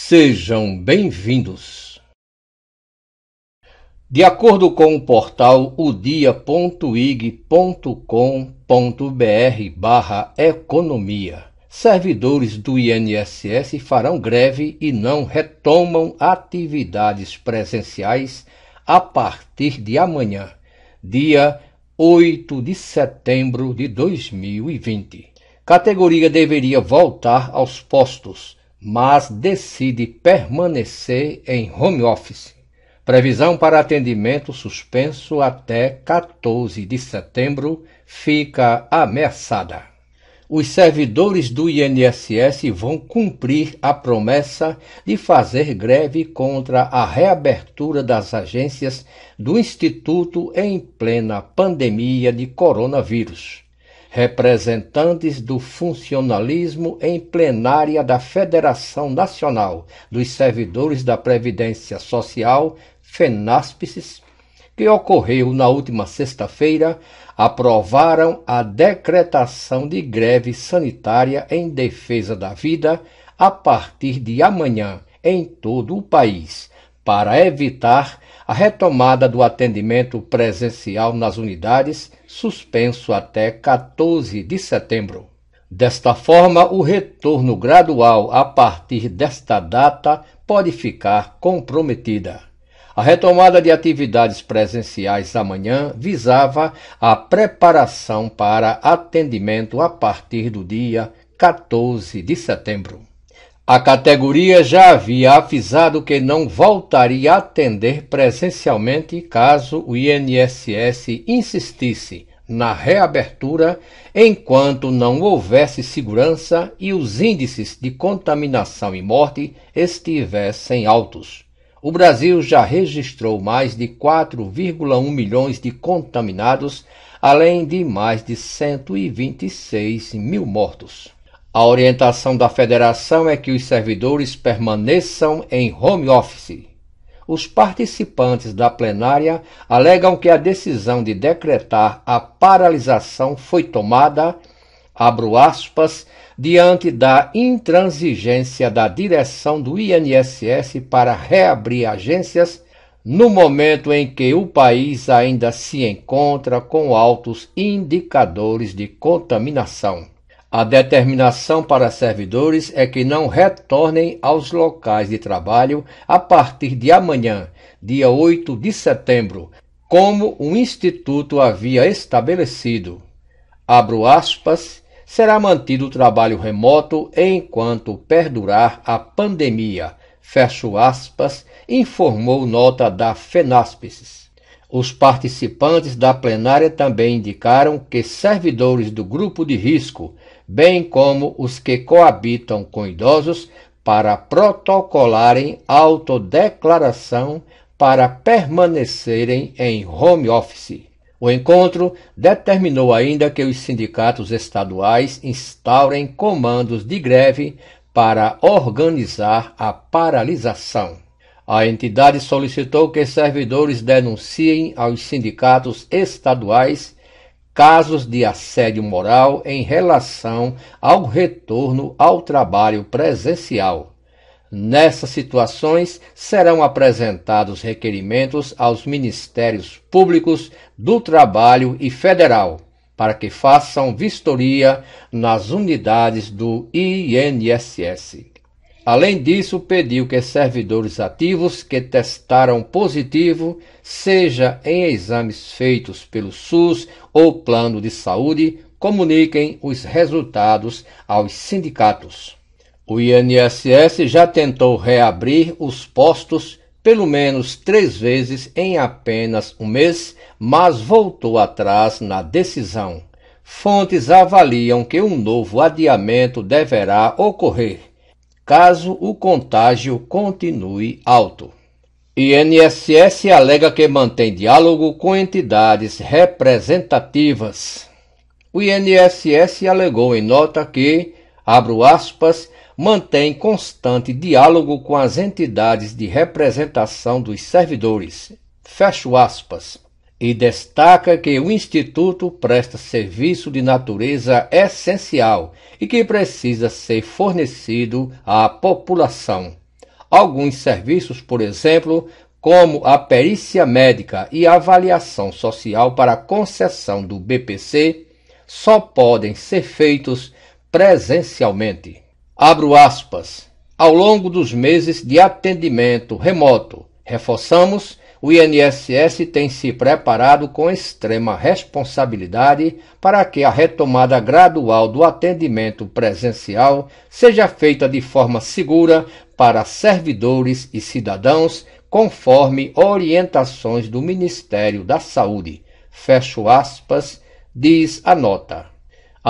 Sejam bem-vindos! De acordo com o portal udia.ig.com.br barra economia, servidores do INSS farão greve e não retomam atividades presenciais a partir de amanhã, dia 8 de setembro de 2020. Categoria deveria voltar aos postos mas decide permanecer em home office. Previsão para atendimento suspenso até 14 de setembro fica ameaçada. Os servidores do INSS vão cumprir a promessa de fazer greve contra a reabertura das agências do Instituto em plena pandemia de coronavírus representantes do funcionalismo em plenária da Federação Nacional dos Servidores da Previdência Social, FENASPES, que ocorreu na última sexta-feira, aprovaram a decretação de greve sanitária em defesa da vida a partir de amanhã em todo o país para evitar a retomada do atendimento presencial nas unidades, suspenso até 14 de setembro. Desta forma, o retorno gradual a partir desta data pode ficar comprometida. A retomada de atividades presenciais amanhã visava a preparação para atendimento a partir do dia 14 de setembro. A categoria já havia avisado que não voltaria a atender presencialmente caso o INSS insistisse na reabertura enquanto não houvesse segurança e os índices de contaminação e morte estivessem altos. O Brasil já registrou mais de 4,1 milhões de contaminados, além de mais de 126 mil mortos. A orientação da federação é que os servidores permaneçam em home office. Os participantes da plenária alegam que a decisão de decretar a paralisação foi tomada, abro aspas, diante da intransigência da direção do INSS para reabrir agências no momento em que o país ainda se encontra com altos indicadores de contaminação. A determinação para servidores é que não retornem aos locais de trabalho a partir de amanhã, dia 8 de setembro, como o Instituto havia estabelecido. Abro aspas, será mantido o trabalho remoto enquanto perdurar a pandemia. Fecho aspas, informou nota da FENASPES. Os participantes da plenária também indicaram que servidores do grupo de risco bem como os que coabitam com idosos, para protocolarem autodeclaração para permanecerem em home office. O encontro determinou ainda que os sindicatos estaduais instaurem comandos de greve para organizar a paralisação. A entidade solicitou que servidores denunciem aos sindicatos estaduais casos de assédio moral em relação ao retorno ao trabalho presencial. Nessas situações, serão apresentados requerimentos aos Ministérios Públicos do Trabalho e Federal para que façam vistoria nas unidades do INSS. Além disso, pediu que servidores ativos que testaram positivo, seja em exames feitos pelo SUS ou plano de saúde, comuniquem os resultados aos sindicatos. O INSS já tentou reabrir os postos pelo menos três vezes em apenas um mês, mas voltou atrás na decisão. Fontes avaliam que um novo adiamento deverá ocorrer caso o contágio continue alto. INSS alega que mantém diálogo com entidades representativas. O INSS alegou em nota que, abro aspas, mantém constante diálogo com as entidades de representação dos servidores. Fecho aspas e destaca que o Instituto presta serviço de natureza essencial e que precisa ser fornecido à população. Alguns serviços, por exemplo, como a perícia médica e avaliação social para concessão do BPC, só podem ser feitos presencialmente. Abro aspas. Ao longo dos meses de atendimento remoto, reforçamos o INSS tem se preparado com extrema responsabilidade para que a retomada gradual do atendimento presencial seja feita de forma segura para servidores e cidadãos, conforme orientações do Ministério da Saúde. Fecho aspas, diz a nota.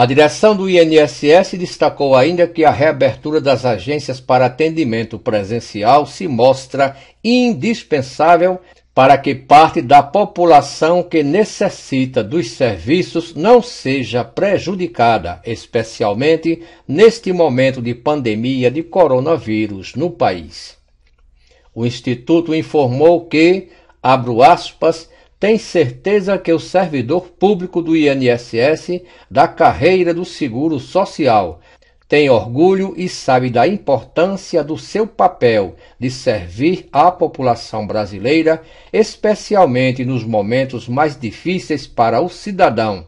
A direção do INSS destacou ainda que a reabertura das agências para atendimento presencial se mostra indispensável para que parte da população que necessita dos serviços não seja prejudicada, especialmente neste momento de pandemia de coronavírus no país. O Instituto informou que, abro aspas, tem certeza que o servidor público do INSS da carreira do Seguro Social tem orgulho e sabe da importância do seu papel de servir à população brasileira, especialmente nos momentos mais difíceis para o cidadão,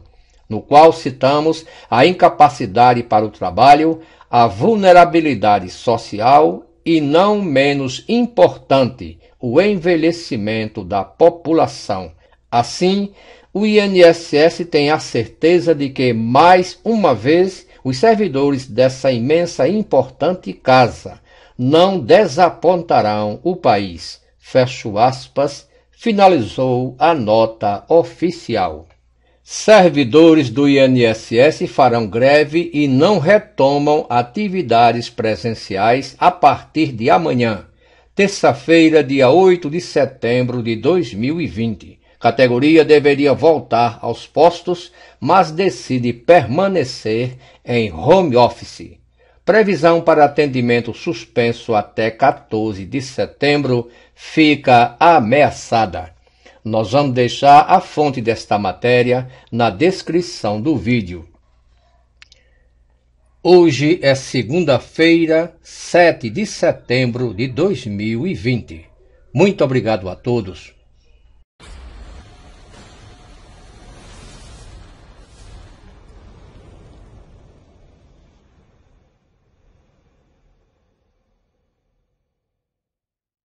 no qual citamos a incapacidade para o trabalho, a vulnerabilidade social e, não menos importante, o envelhecimento da população. Assim, o INSS tem a certeza de que, mais uma vez, os servidores dessa imensa e importante casa não desapontarão o país. Fecho aspas, finalizou a nota oficial. Servidores do INSS farão greve e não retomam atividades presenciais a partir de amanhã, terça-feira, dia 8 de setembro de 2020 categoria deveria voltar aos postos, mas decide permanecer em home office. Previsão para atendimento suspenso até 14 de setembro fica ameaçada. Nós vamos deixar a fonte desta matéria na descrição do vídeo. Hoje é segunda-feira, 7 de setembro de 2020. Muito obrigado a todos.